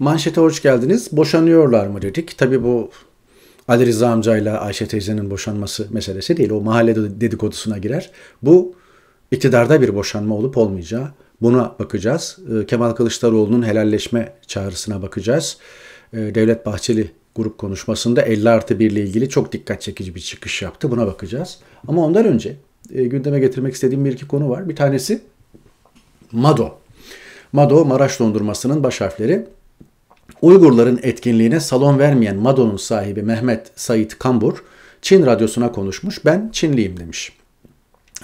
Manşete hoş geldiniz. Boşanıyorlar mı dedik. Tabi bu Ali Rıza amcayla Ayşe teyzenin boşanması meselesi değil. O mahalle dedikodusuna girer. Bu iktidarda bir boşanma olup olmayacağı. Buna bakacağız. Ee, Kemal Kılıçdaroğlu'nun helalleşme çağrısına bakacağız. Ee, Devlet Bahçeli grup konuşmasında 50 artı 1 ile ilgili çok dikkat çekici bir çıkış yaptı. Buna bakacağız. Ama ondan önce e, gündeme getirmek istediğim bir iki konu var. Bir tanesi Mado. Mado Maraş dondurmasının baş harfleri. Uygurların etkinliğine salon vermeyen Mado'nun sahibi Mehmet Sait Kambur, Çin radyosuna konuşmuş, ben Çinliyim demiş.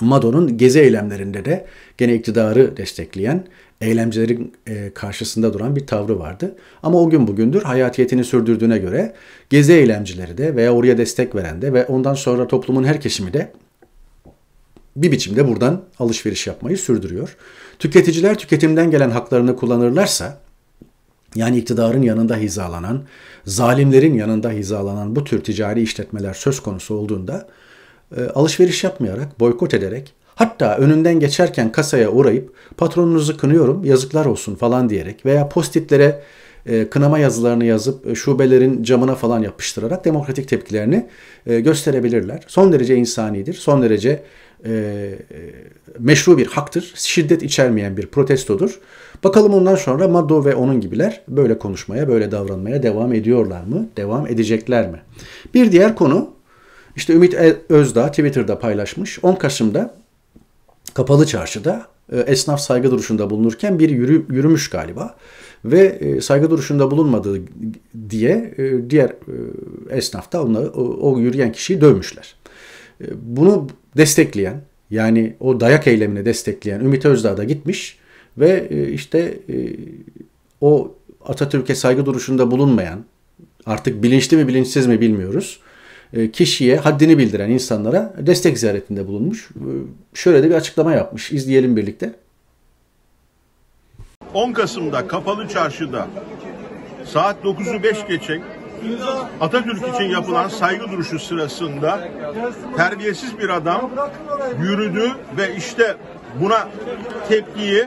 Mado'nun gezi eylemlerinde de gene iktidarı destekleyen, eylemcilerin e, karşısında duran bir tavrı vardı. Ama o gün bugündür hayatiyetini sürdürdüğüne göre gezi eylemcileri de veya oraya destek veren de ve ondan sonra toplumun her kesimi de bir biçimde buradan alışveriş yapmayı sürdürüyor. Tüketiciler tüketimden gelen haklarını kullanırlarsa yani iktidarın yanında hizalanan, zalimlerin yanında hizalanan bu tür ticari işletmeler söz konusu olduğunda e, alışveriş yapmayarak, boykot ederek, hatta önünden geçerken kasaya uğrayıp patronunuzu kınıyorum, yazıklar olsun falan diyerek veya postitlere e, kınama yazılarını yazıp e, şubelerin camına falan yapıştırarak demokratik tepkilerini e, gösterebilirler. Son derece insanidir, son derece meşru bir haktır, şiddet içermeyen bir protestodur. Bakalım ondan sonra Maddo ve onun gibiler böyle konuşmaya, böyle davranmaya devam ediyorlar mı? Devam edecekler mi? Bir diğer konu, işte Ümit Özdağ Twitter'da paylaşmış. 10 Kasım'da Kapalı Çarşı'da esnaf saygı duruşunda bulunurken bir yürü, yürümüş galiba ve e, saygı duruşunda bulunmadı diye e, diğer e, esnaf da onları, o, yürüyen kişiyi dövmüşler. Bunu destekleyen yani o dayak eylemini destekleyen Ümit Özdağ da gitmiş ve işte o Atatürk'e saygı duruşunda bulunmayan artık bilinçli mi bilinçsiz mi bilmiyoruz kişiye haddini bildiren insanlara destek ziyaretinde bulunmuş. Şöyle de bir açıklama yapmış. İzleyelim birlikte. 10 Kasım'da Kapalı Çarşı'da saat 9'u 5 geçe Atatürk için yapılan saygı duruşu sırasında terbiyesiz bir adam yürüdü ve işte buna tepkiyi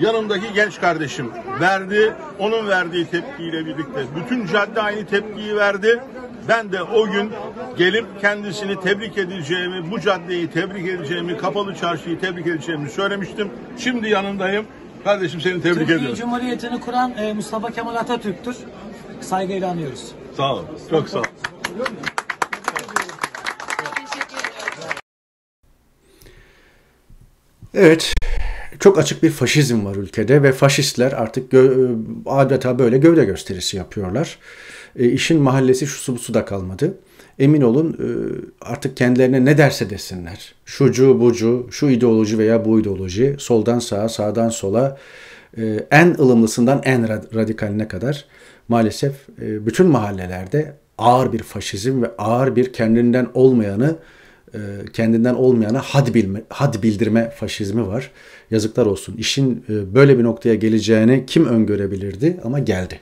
yanımdaki genç kardeşim verdi. Onun verdiği tepkiyle birlikte bütün cadde aynı tepkiyi verdi. Ben de o gün gelip kendisini tebrik edeceğimi, bu caddeyi tebrik edeceğimi, kapalı çarşıyı tebrik edeceğimi söylemiştim. Şimdi yanındayım. Kardeşim seni tebrik Türkiye ediyorum. Türkiye Cumhuriyeti'ni kuran e, Mustafa Kemal Atatürk'tür. Saygıyla anıyoruz. Sağ ol. Çok sağ ol. Evet, çok açık bir faşizm var ülkede ve faşistler artık e, adeta böyle gövde gösterisi yapıyorlar. E, işin mahallesi şu su da kalmadı emin olun e, artık kendilerine ne derse desinler. Şucu, bucu, şu ideoloji veya bu ideoloji, soldan sağa, sağdan sola, e, en ılımlısından en radikaline kadar maalesef e, bütün mahallelerde ağır bir faşizm ve ağır bir kendinden olmayanı kendinden olmayana had, bilme, had bildirme faşizmi var. Yazıklar olsun. İşin böyle bir noktaya geleceğini kim öngörebilirdi ama geldi.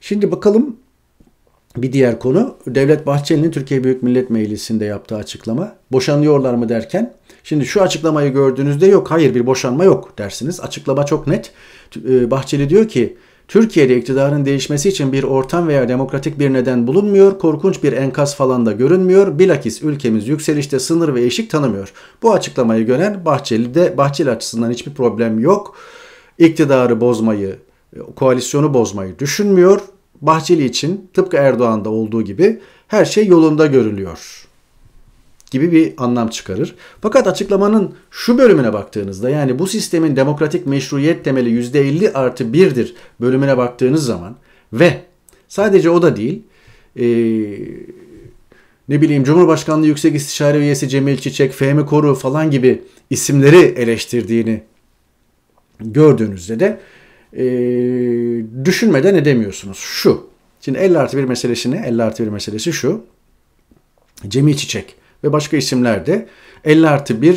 Şimdi bakalım bir diğer konu Devlet Bahçeli'nin Türkiye Büyük Millet Meclisi'nde yaptığı açıklama. Boşanıyorlar mı derken şimdi şu açıklamayı gördüğünüzde yok hayır bir boşanma yok dersiniz. Açıklama çok net. E, Bahçeli diyor ki Türkiye'de iktidarın değişmesi için bir ortam veya demokratik bir neden bulunmuyor, korkunç bir enkaz falan da görünmüyor. Bilakis ülkemiz yükselişte sınır ve eşik tanımıyor. Bu açıklamayı gören Bahçeli'de Bahçeli açısından hiçbir problem yok. İktidarı bozmayı, e, koalisyonu bozmayı düşünmüyor. Bahçeli için tıpkı Erdoğan'da olduğu gibi her şey yolunda görülüyor gibi bir anlam çıkarır. Fakat açıklamanın şu bölümüne baktığınızda yani bu sistemin demokratik meşruiyet temeli %50 artı 1'dir bölümüne baktığınız zaman ve sadece o da değil e, ne bileyim Cumhurbaşkanlığı Yüksek İstişare Üyesi Cemil Çiçek, Fehmi Koru falan gibi isimleri eleştirdiğini gördüğünüzde de e, düşünmeden edemiyorsunuz. Şu. Şimdi 50 artı 1 meselesini, 50 artı 1 meselesi şu. Cemil Çiçek ve başka isimler de 50 artı 1 e,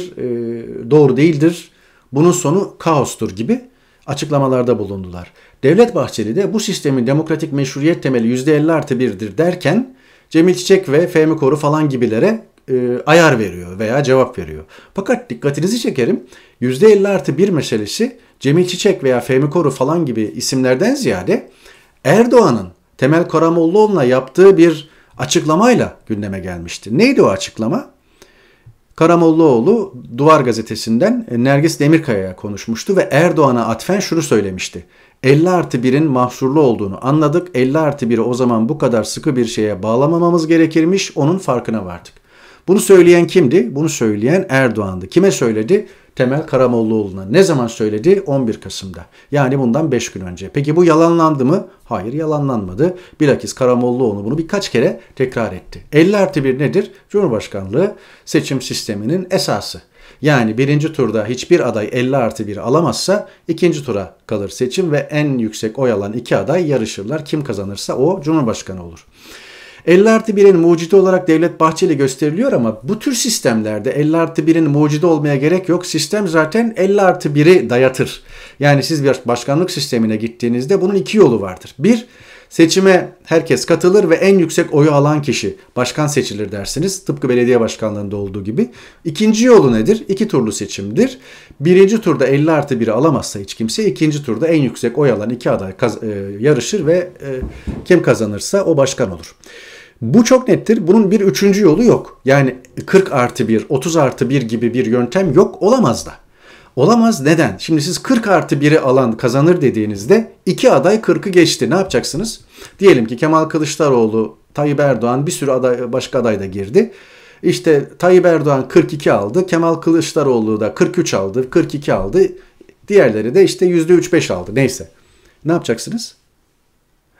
doğru değildir. Bunun sonu kaostur gibi açıklamalarda bulundular. Devlet Bahçeli de bu sistemin demokratik meşruiyet temeli %50 artı 1'dir derken Cemil Çiçek ve Fehmi Koru falan gibilere e, ayar veriyor veya cevap veriyor. Fakat dikkatinizi çekerim %50 artı 1 meselesi Cemil Çiçek veya Fehmi Koru falan gibi isimlerden ziyade Erdoğan'ın Temel Karamollaoğlu'na yaptığı bir açıklamayla gündeme gelmişti. Neydi o açıklama? Karamollaoğlu Duvar gazetesinden Nergis Demirkaya'ya konuşmuştu ve Erdoğan'a atfen şunu söylemişti. 50 artı 1'in mahsurlu olduğunu anladık. 50 artı 1'i o zaman bu kadar sıkı bir şeye bağlamamamız gerekirmiş. Onun farkına vardık. Bunu söyleyen kimdi? Bunu söyleyen Erdoğan'dı. Kime söyledi? Temel Karamollaoğlu'na. Ne zaman söyledi? 11 Kasım'da. Yani bundan 5 gün önce. Peki bu yalanlandı mı? Hayır yalanlanmadı. Bilakis Karamollaoğlu bunu birkaç kere tekrar etti. 50 artı 1 nedir? Cumhurbaşkanlığı seçim sisteminin esası. Yani birinci turda hiçbir aday 50 artı 1 alamazsa ikinci tura kalır seçim ve en yüksek oy alan iki aday yarışırlar. Kim kazanırsa o Cumhurbaşkanı olur. 50 artı 1'in mucidi olarak Devlet Bahçeli gösteriliyor ama bu tür sistemlerde 50 artı 1'in mucidi olmaya gerek yok. Sistem zaten 50 artı 1'i dayatır. Yani siz bir başkanlık sistemine gittiğinizde bunun iki yolu vardır. Bir, Seçime herkes katılır ve en yüksek oyu alan kişi başkan seçilir dersiniz. Tıpkı belediye başkanlığında olduğu gibi. İkinci yolu nedir? İki turlu seçimdir. Birinci turda 50 artı 1'i alamazsa hiç kimse ikinci turda en yüksek oy alan iki aday e, yarışır ve e, kim kazanırsa o başkan olur. Bu çok nettir. Bunun bir üçüncü yolu yok. Yani 40 artı 1, 30 artı 1 gibi bir yöntem yok olamaz da. Olamaz neden? Şimdi siz 40 artı 1'i alan kazanır dediğinizde iki aday 40'ı geçti. Ne yapacaksınız? Diyelim ki Kemal Kılıçdaroğlu, Tayyip Erdoğan bir sürü aday, başka aday da girdi. İşte Tayyip Erdoğan 42 aldı. Kemal Kılıçdaroğlu da 43 aldı, 42 aldı. Diğerleri de işte %3-5 aldı. Neyse. Ne yapacaksınız?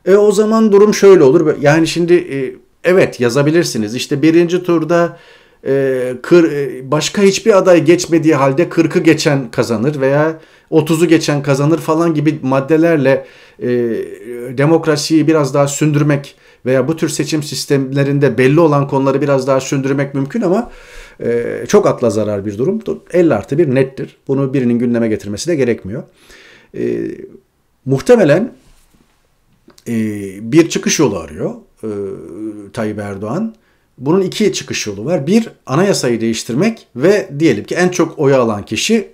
E o zaman durum şöyle olur. Yani şimdi e, evet yazabilirsiniz. İşte birinci turda e, kır, e, başka hiçbir aday geçmediği halde 40'ı geçen kazanır veya 30'u geçen kazanır falan gibi maddelerle e, demokrasiyi biraz daha sündürmek veya bu tür seçim sistemlerinde belli olan konuları biraz daha sündürmek mümkün ama e, çok akla zarar bir durum. 50 artı bir nettir. Bunu birinin gündeme getirmesi de gerekmiyor. E, muhtemelen e, bir çıkış yolu arıyor e, Tayyip Erdoğan. Bunun iki çıkış yolu var. Bir, anayasayı değiştirmek ve diyelim ki en çok oyu alan kişi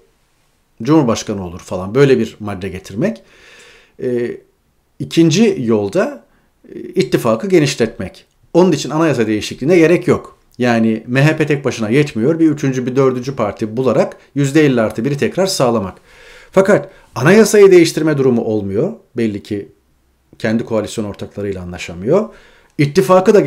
Cumhurbaşkanı olur falan. Böyle bir madde getirmek. E, ikinci yolda e, ittifakı genişletmek. Onun için anayasa değişikliğine gerek yok. Yani MHP tek başına yetmiyor. Bir üçüncü, bir dördüncü parti bularak %50 artı biri tekrar sağlamak. Fakat anayasayı değiştirme durumu olmuyor. Belli ki kendi koalisyon ortaklarıyla anlaşamıyor. İttifakı da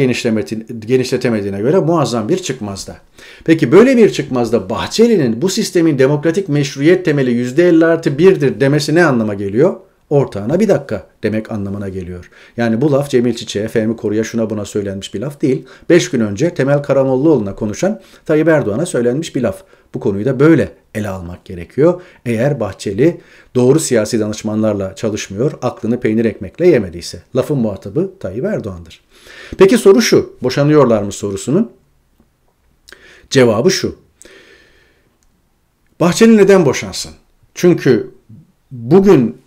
genişletemediğine göre muazzam bir çıkmazda. Peki böyle bir çıkmazda Bahçeli'nin bu sistemin demokratik meşruiyet temeli %50 artı 1'dir demesi ne anlama geliyor? ortağına bir dakika demek anlamına geliyor. Yani bu laf Cemil Çiçek'e, Fehmi Koru'ya şuna buna söylenmiş bir laf değil. Beş gün önce Temel Karamollaoğlu'na konuşan Tayyip Erdoğan'a söylenmiş bir laf. Bu konuyu da böyle ele almak gerekiyor. Eğer Bahçeli doğru siyasi danışmanlarla çalışmıyor, aklını peynir ekmekle yemediyse. Lafın muhatabı Tayyip Erdoğan'dır. Peki soru şu, boşanıyorlar mı sorusunun? Cevabı şu. Bahçeli neden boşansın? Çünkü bugün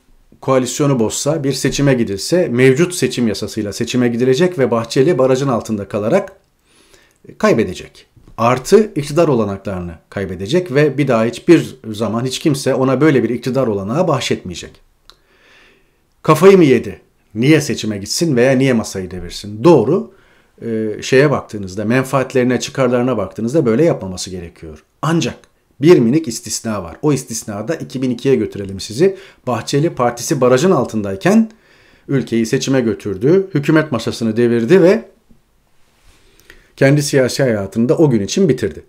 koalisyonu bozsa, bir seçime gidilse mevcut seçim yasasıyla seçime gidilecek ve Bahçeli barajın altında kalarak e, kaybedecek. Artı iktidar olanaklarını kaybedecek ve bir daha hiçbir zaman hiç kimse ona böyle bir iktidar olanağı bahşetmeyecek. Kafayı mı yedi? Niye seçime gitsin veya niye masayı devirsin? Doğru e, şeye baktığınızda, menfaatlerine, çıkarlarına baktığınızda böyle yapmaması gerekiyor. Ancak bir minik istisna var. O istisnada 2002'ye götürelim sizi. Bahçeli Partisi barajın altındayken ülkeyi seçime götürdü. Hükümet masasını devirdi ve kendi siyasi hayatını da o gün için bitirdi.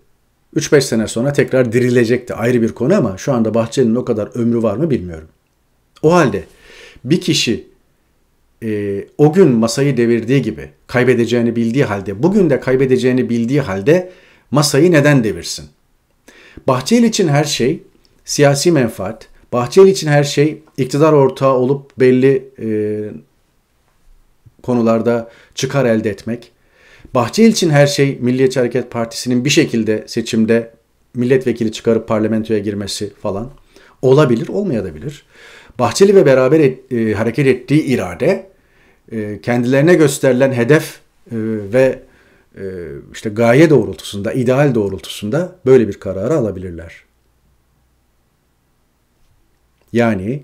3-5 sene sonra tekrar dirilecekti ayrı bir konu ama şu anda Bahçeli'nin o kadar ömrü var mı bilmiyorum. O halde bir kişi e, o gün masayı devirdiği gibi kaybedeceğini bildiği halde bugün de kaybedeceğini bildiği halde masayı neden devirsin? Bahçeli için her şey siyasi menfaat. Bahçeli için her şey iktidar ortağı olup belli e, konularda çıkar elde etmek. Bahçeli için her şey Milliyetçi Hareket Partisi'nin bir şekilde seçimde milletvekili çıkarıp parlamentoya girmesi falan. Olabilir, olmayabilir. Bahçeli ve beraber et, e, hareket ettiği irade e, kendilerine gösterilen hedef e, ve e, işte gaye doğrultusunda, ideal doğrultusunda böyle bir kararı alabilirler. Yani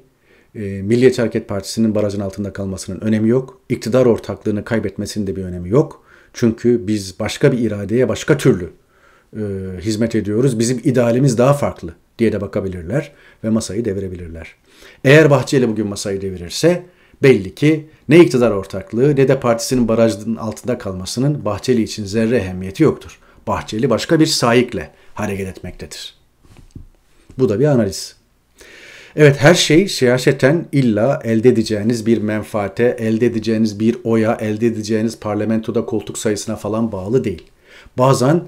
e, Milliyetçi Hareket Partisi'nin barajın altında kalmasının önemi yok. İktidar ortaklığını kaybetmesinin de bir önemi yok. Çünkü biz başka bir iradeye başka türlü e, hizmet ediyoruz. Bizim idealimiz daha farklı diye de bakabilirler ve masayı devirebilirler. Eğer Bahçeli bugün masayı devirirse belli ki ne iktidar ortaklığı ne de partisinin barajının altında kalmasının Bahçeli için zerre ehemmiyeti yoktur. Bahçeli başka bir saikle hareket etmektedir. Bu da bir analiz. Evet her şey siyaseten illa elde edeceğiniz bir menfaate, elde edeceğiniz bir oya, elde edeceğiniz parlamentoda koltuk sayısına falan bağlı değil. Bazen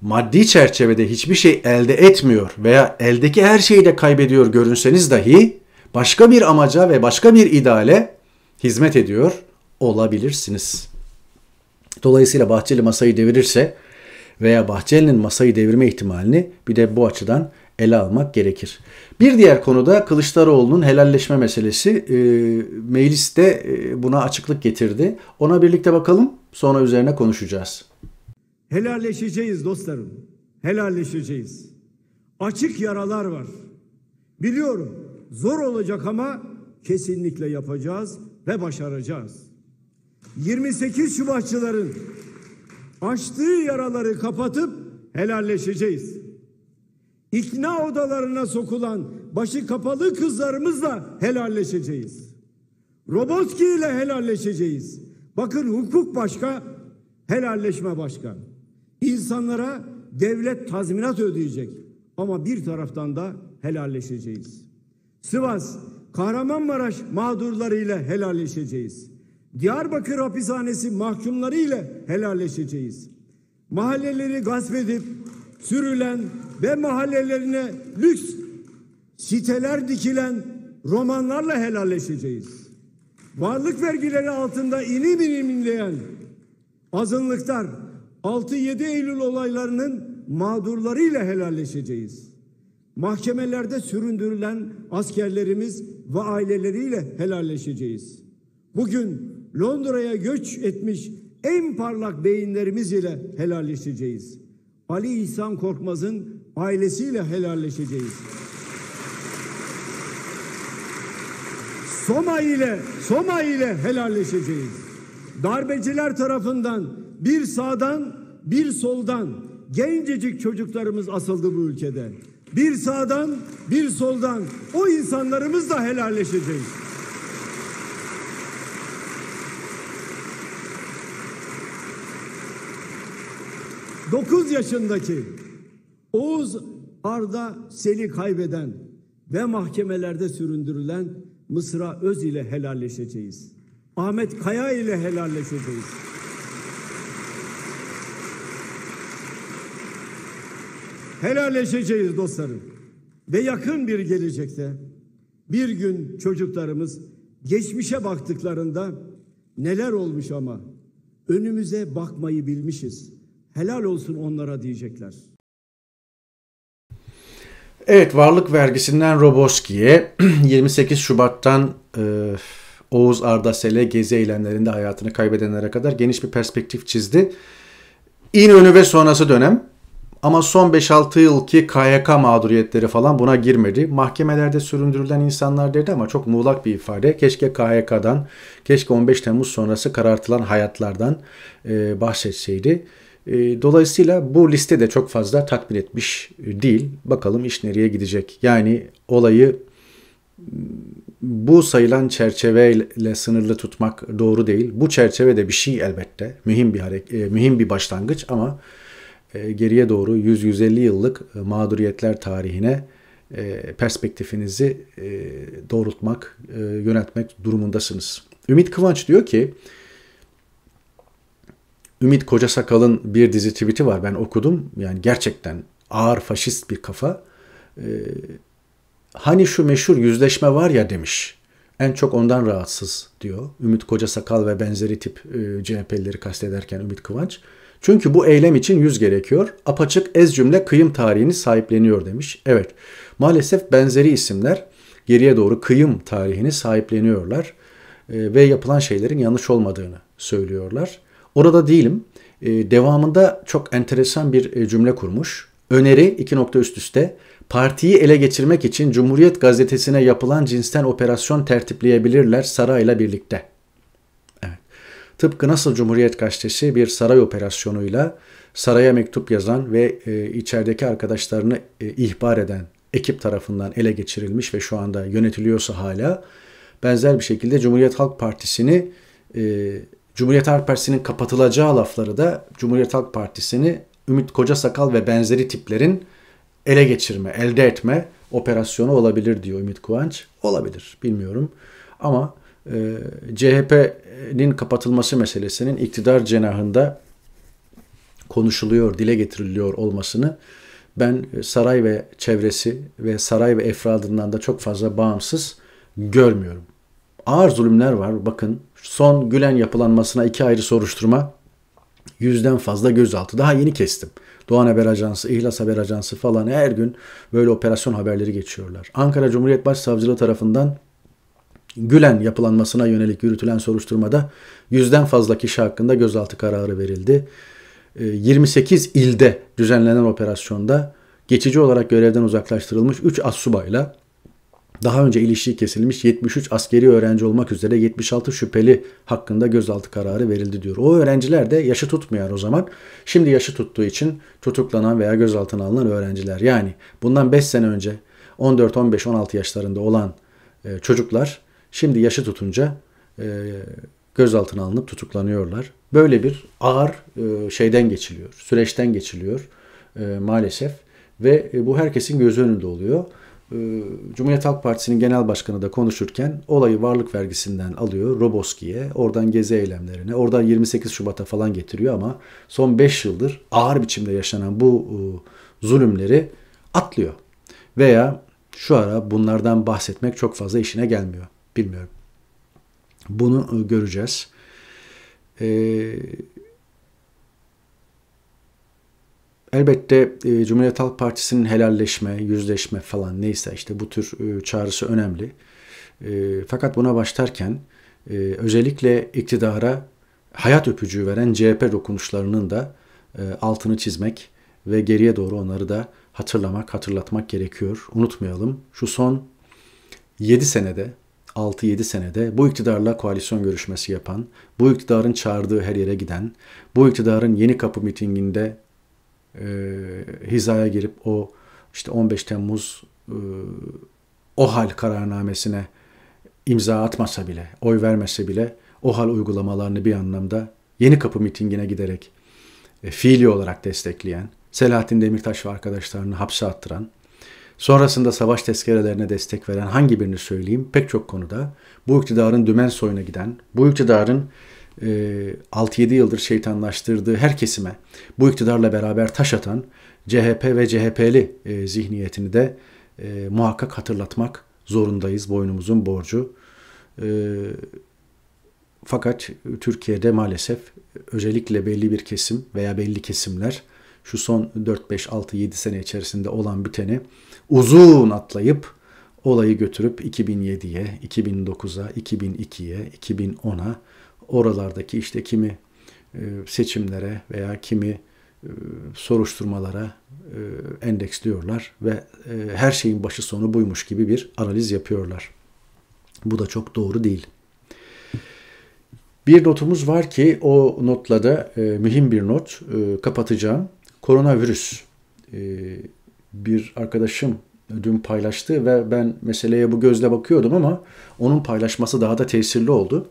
maddi çerçevede hiçbir şey elde etmiyor veya eldeki her şeyi de kaybediyor görünseniz dahi başka bir amaca ve başka bir ideale hizmet ediyor olabilirsiniz. Dolayısıyla Bahçeli masayı devirirse veya Bahçeli'nin masayı devirme ihtimalini bir de bu açıdan ele almak gerekir. Bir diğer konuda Kılıçdaroğlu'nun helalleşme meselesi e, mecliste e, buna açıklık getirdi. Ona birlikte bakalım sonra üzerine konuşacağız. Helalleşeceğiz dostlarım. Helalleşeceğiz. Açık yaralar var. Biliyorum zor olacak ama kesinlikle yapacağız ve başaracağız. 28 Şubatçıların açtığı yaraları kapatıp helalleşeceğiz. İkna odalarına sokulan başı kapalı kızlarımızla helalleşeceğiz. Roboski ile helalleşeceğiz. Bakın hukuk başka, helalleşme başka. İnsanlara devlet tazminat ödeyecek ama bir taraftan da helalleşeceğiz. Sivas, Kahramanmaraş mağdurlarıyla helalleşeceğiz. Diyarbakır hapishanesi mahkumlarıyla helalleşeceğiz. Mahalleleri gasp edip sürülen ve mahallelerine lüks siteler dikilen romanlarla helalleşeceğiz. Varlık vergileri altında inim inim inleyen azınlıklar 6-7 Eylül olaylarının mağdurlarıyla helalleşeceğiz mahkemelerde süründürülen askerlerimiz ve aileleriyle helalleşeceğiz. Bugün Londra'ya göç etmiş en parlak beyinlerimiz ile helalleşeceğiz. Ali İhsan Korkmaz'ın ailesiyle helalleşeceğiz. Soma ile Soma ile helalleşeceğiz. Darbeciler tarafından bir sağdan bir soldan gencecik çocuklarımız asıldı bu ülkede bir sağdan bir soldan o insanlarımızla helalleşeceğiz. Dokuz yaşındaki Oğuz Arda Sel'i kaybeden ve mahkemelerde süründürülen Mısra Öz ile helalleşeceğiz. Ahmet Kaya ile helalleşeceğiz. helalleşeceğiz dostlarım. Ve yakın bir gelecekte bir gün çocuklarımız geçmişe baktıklarında neler olmuş ama önümüze bakmayı bilmişiz. Helal olsun onlara diyecekler. Evet varlık vergisinden Roboski'ye 28 Şubat'tan e, Oğuz Ardasel'e gezi eylemlerinde hayatını kaybedenlere kadar geniş bir perspektif çizdi. İn önü ve sonrası dönem ama son 5-6 yılki KYK mağduriyetleri falan buna girmedi. Mahkemelerde süründürülen insanlar dedi ama çok muğlak bir ifade. Keşke KYK'dan, keşke 15 Temmuz sonrası karartılan hayatlardan e, bahsetseydi. E, dolayısıyla bu liste de çok fazla tatmin etmiş e, değil. Bakalım iş nereye gidecek. Yani olayı bu sayılan çerçeveyle sınırlı tutmak doğru değil. Bu çerçevede bir şey elbette. Mühim bir hareket, mühim bir başlangıç ama e, geriye doğru 100-150 yıllık e, mağduriyetler tarihine e, perspektifinizi doğrultmak, yönetmek durumundasınız. Ümit Kıvanç diyor ki, Ümit Koca Sakal'ın bir dizi tweet'i var ben okudum. Yani gerçekten ağır faşist bir kafa. hani şu meşhur yüzleşme var ya demiş. En çok ondan rahatsız diyor. Ümit Koca Sakal ve benzeri tip e, CHP'lileri kastederken Ümit Kıvanç. Çünkü bu eylem için yüz gerekiyor. Apaçık ez cümle kıyım tarihini sahipleniyor demiş. Evet maalesef benzeri isimler geriye doğru kıyım tarihini sahipleniyorlar e, ve yapılan şeylerin yanlış olmadığını söylüyorlar. Orada değilim. E, devamında çok enteresan bir e, cümle kurmuş. Öneri iki nokta üst üste partiyi ele geçirmek için Cumhuriyet gazetesine yapılan cinsten operasyon tertipleyebilirler sarayla birlikte.'' Tıpkı nasıl Cumhuriyet Gazetesi bir saray operasyonuyla saraya mektup yazan ve e, içerideki arkadaşlarını e, ihbar eden ekip tarafından ele geçirilmiş ve şu anda yönetiliyorsa hala benzer bir şekilde Cumhuriyet Halk Partisi'ni e, Cumhuriyet Halk Partisi'nin kapatılacağı lafları da Cumhuriyet Halk Partisi'ni Ümit Koca Sakal ve benzeri tiplerin ele geçirme, elde etme operasyonu olabilir diyor Ümit Kıvanç. Olabilir, bilmiyorum. Ama ee, CHP'nin kapatılması meselesinin iktidar cenahında konuşuluyor, dile getiriliyor olmasını ben saray ve çevresi ve saray ve efradından da çok fazla bağımsız görmüyorum. Ağır zulümler var. Bakın son Gülen yapılanmasına iki ayrı soruşturma yüzden fazla gözaltı. Daha yeni kestim. Doğan Haber Ajansı, İhlas Haber Ajansı falan her gün böyle operasyon haberleri geçiyorlar. Ankara Cumhuriyet Başsavcılığı tarafından Gülen yapılanmasına yönelik yürütülen soruşturmada yüzden fazla kişi hakkında gözaltı kararı verildi. 28 ee, ilde düzenlenen operasyonda geçici olarak görevden uzaklaştırılmış 3 assubayla daha önce ilişiği kesilmiş 73 askeri öğrenci olmak üzere 76 şüpheli hakkında gözaltı kararı verildi diyor. O öğrenciler de yaşı tutmayan o zaman. Şimdi yaşı tuttuğu için tutuklanan veya gözaltına alınan öğrenciler. Yani bundan 5 sene önce 14, 15, 16 yaşlarında olan e, çocuklar Şimdi yaşı tutunca e, gözaltına alınıp tutuklanıyorlar. Böyle bir ağır e, şeyden geçiliyor, süreçten geçiliyor e, maalesef ve e, bu herkesin göz önünde oluyor. E, Cumhuriyet Halk Partisi'nin genel başkanı da konuşurken olayı varlık vergisinden alıyor Roboski'ye, oradan gezi eylemlerine, oradan 28 Şubat'a falan getiriyor ama son 5 yıldır ağır biçimde yaşanan bu e, zulümleri atlıyor. Veya şu ara bunlardan bahsetmek çok fazla işine gelmiyor. Bilmiyorum. Bunu e, göreceğiz. Ee, elbette e, Cumhuriyet Halk Partisi'nin helalleşme, yüzleşme falan neyse işte bu tür e, çağrısı önemli. E, fakat buna başlarken e, özellikle iktidara hayat öpücüğü veren CHP dokunuşlarının da e, altını çizmek ve geriye doğru onları da hatırlamak, hatırlatmak gerekiyor. Unutmayalım şu son 7 senede 6-7 senede bu iktidarla koalisyon görüşmesi yapan, bu iktidarın çağırdığı her yere giden, bu iktidarın yeni kapı mitinginde e, hizaya girip o işte 15 Temmuz e, OHAL kararnamesine imza atmasa bile, oy vermese bile OHAL uygulamalarını bir anlamda yeni kapı mitingine giderek e, fiili olarak destekleyen, Selahattin Demirtaş ve arkadaşlarını hapse attıran, Sonrasında savaş tezkerelerine destek veren hangi birini söyleyeyim pek çok konuda bu iktidarın dümen soyuna giden, bu iktidarın e, 6-7 yıldır şeytanlaştırdığı her kesime bu iktidarla beraber taş atan CHP ve CHP'li e, zihniyetini de e, muhakkak hatırlatmak zorundayız. Boynumuzun borcu. E, fakat Türkiye'de maalesef özellikle belli bir kesim veya belli kesimler şu son 4, 5, 6, 7 sene içerisinde olan biteni uzun atlayıp olayı götürüp 2007'ye, 2009'a, 2002'ye, 2010'a oralardaki işte kimi e, seçimlere veya kimi e, soruşturmalara e, endeksliyorlar ve her şeyin başı sonu buymuş gibi bir analiz yapıyorlar. Bu da çok doğru değil. Bir notumuz var ki o notla da mühim bir not kapatacağım. Koronavirüs bir arkadaşım dün paylaştı ve ben meseleye bu gözle bakıyordum ama onun paylaşması daha da tesirli oldu.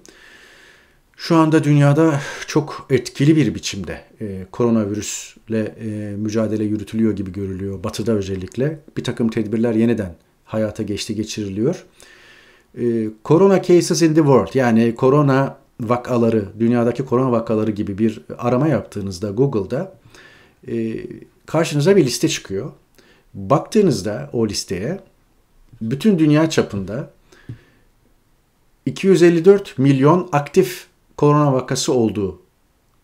Şu anda dünyada çok etkili bir biçimde e, koronavirüsle e, mücadele yürütülüyor gibi görülüyor. Batı'da özellikle bir takım tedbirler yeniden hayata geçti geçiriliyor. E, corona cases in the world yani korona vakaları, dünyadaki korona vakaları gibi bir arama yaptığınızda Google'da e, karşınıza bir liste çıkıyor. Baktığınızda o listeye bütün dünya çapında 254 milyon aktif korona vakası olduğu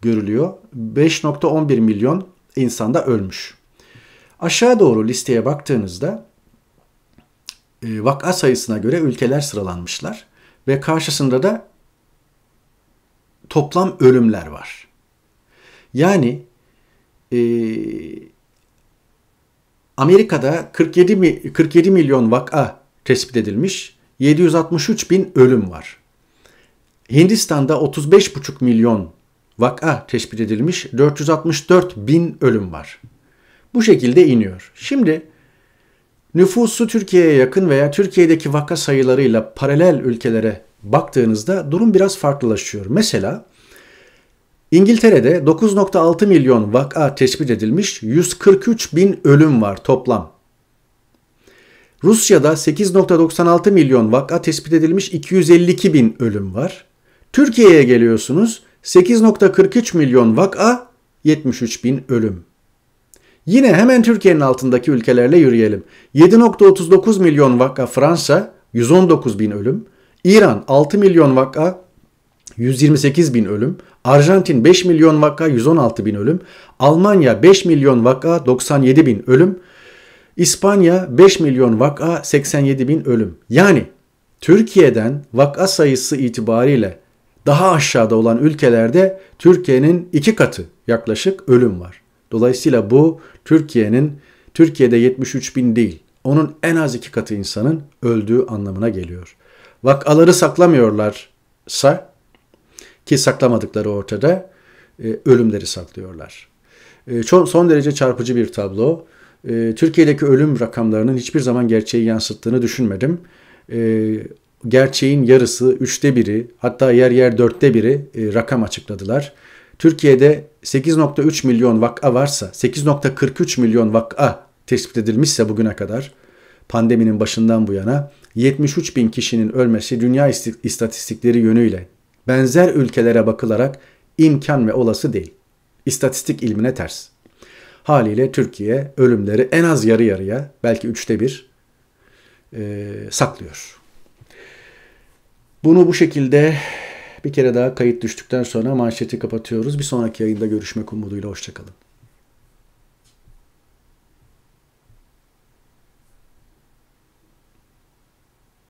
görülüyor. 5.11 milyon insanda ölmüş. Aşağı doğru listeye baktığınızda e, vaka sayısına göre ülkeler sıralanmışlar ve karşısında da toplam ölümler var. Yani e, Amerika'da 47, 47 milyon vaka tespit edilmiş, 763 bin ölüm var. Hindistan'da 35,5 milyon vaka tespit edilmiş, 464 bin ölüm var. Bu şekilde iniyor. Şimdi nüfusu Türkiye'ye yakın veya Türkiye'deki vaka sayılarıyla paralel ülkelere baktığınızda durum biraz farklılaşıyor. Mesela İngiltere'de 9.6 milyon vaka tespit edilmiş 143 bin ölüm var toplam. Rusya'da 8.96 milyon vaka tespit edilmiş 252 bin ölüm var. Türkiye'ye geliyorsunuz 8.43 milyon vaka 73 bin ölüm. Yine hemen Türkiye'nin altındaki ülkelerle yürüyelim. 7.39 milyon vaka Fransa 119 bin ölüm. İran 6 milyon vaka 128 bin ölüm, Arjantin 5 milyon vaka 116 bin ölüm, Almanya 5 milyon vaka 97 bin ölüm, İspanya 5 milyon vaka 87 bin ölüm. Yani Türkiye'den vaka sayısı itibariyle daha aşağıda olan ülkelerde Türkiye'nin iki katı yaklaşık ölüm var. Dolayısıyla bu Türkiye'nin Türkiye'de 73 bin değil, onun en az iki katı insanın öldüğü anlamına geliyor. Vakaları saklamıyorlarsa ki saklamadıkları ortada e, ölümleri saklıyorlar. E, son derece çarpıcı bir tablo. E, Türkiye'deki ölüm rakamlarının hiçbir zaman gerçeği yansıttığını düşünmedim. E, gerçeğin yarısı, üçte biri hatta yer yer dörtte biri e, rakam açıkladılar. Türkiye'de 8.3 milyon vak'a varsa, 8.43 milyon vak'a tespit edilmişse bugüne kadar pandeminin başından bu yana 73 bin kişinin ölmesi dünya istatistikleri yönüyle benzer ülkelere bakılarak imkan ve olası değil. İstatistik ilmine ters. Haliyle Türkiye ölümleri en az yarı yarıya belki üçte bir e, saklıyor. Bunu bu şekilde bir kere daha kayıt düştükten sonra manşeti kapatıyoruz. Bir sonraki yayında görüşmek umuduyla hoşçakalın.